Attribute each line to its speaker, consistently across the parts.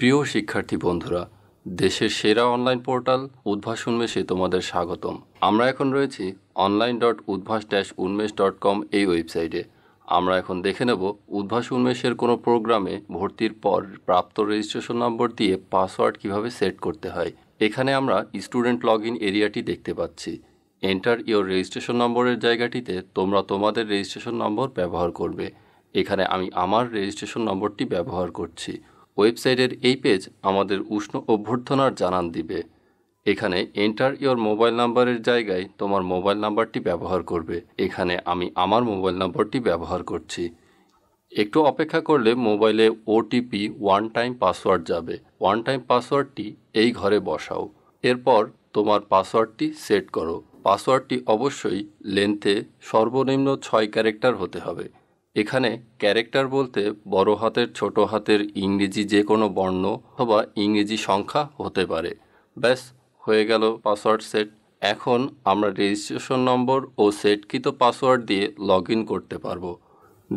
Speaker 1: প্রিয় শিক্ষার্থী বন্ধুরা দেশের সেরা অনলাইন পোর্টাল উদ্ভাস উন্মেষে তোমাদের স্বাগতম আমরা এখন রয়েছি online dot Udvash dash Unmesh dot com এই ওয়েবসাইটে আমরা এখন দেখে নেব উদ্ভাস উন্মেষের কোনো প্রোগ্রামে ভর্তির পর প্রাপ্ত রেজিস্ট্রেশন নম্বর দিয়ে পাসওয়ার্ড কিভাবে সেট করতে হয় এখানে আমরা স্টুডেন্ট লগ ইন এরিয়াটি দেখতে পাচ্ছি এন্টার ইউর রেজিস্ট্রেশন নম্বরের জায়গাটিতে তোমরা তোমাদের রেজিস্ট্রেশন নম্বর ব্যবহার করবে এখানে আমি আমার রেজিস্ট্রেশন নম্বরটি ব্যবহার করছি ওয়েবসাইটের এই পেজ আমাদের উষ্ণ অভ্যর্থনার জানান দিবে এখানে এন্টার ইয়োর মোবাইল নাম্বারের জায়গায় তোমার মোবাইল নাম্বারটি ব্যবহার করবে এখানে আমি আমার মোবাইল নাম্বারটি ব্যবহার করছি একটু অপেক্ষা করলে মোবাইলে ওটিপি ওয়ান টাইম পাসওয়ার্ড যাবে ওয়ান টাইম পাসওয়ার্ডটি এই ঘরে বসাও এরপর তোমার পাসওয়ার্ডটি সেট করো পাসওয়ার্ডটি অবশ্যই লেন্থে সর্বনিম্ন ছয় ক্যারেক্টার হতে হবে এখানে ক্যারেক্টার বলতে বড় হাতের ছোট হাতের ইংরেজি যে কোনো বর্ণ অথবা ইংরেজি সংখ্যা হতে পারে ব্যাস হয়ে গেল পাসওয়ার্ড সেট এখন আমরা রেজিস্ট্রেশন নম্বর ও সেটকৃত পাসওয়ার্ড দিয়ে লগ করতে পারবো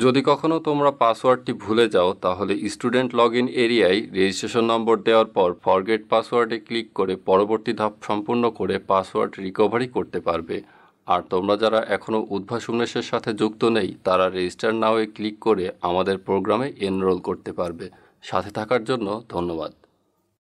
Speaker 1: যদি কখনও তোমরা পাসওয়ার্ডটি ভুলে যাও তাহলে স্টুডেন্ট লগ ইন এরিয়ায় রেজিস্ট্রেশন নম্বর দেওয়ার পর ফরগেট পাসওয়ার্ডে ক্লিক করে পরবর্তী ধাপ সম্পূর্ণ করে পাসওয়ার্ড রিকভারি করতে পারবে আর তোমরা যারা এখনও উদ্ভাস উন্মেষের সাথে যুক্ত নেই তারা রেজিস্টার নাওয়ে ক্লিক করে আমাদের প্রোগ্রামে এনরোল করতে পারবে সাথে থাকার জন্য ধন্যবাদ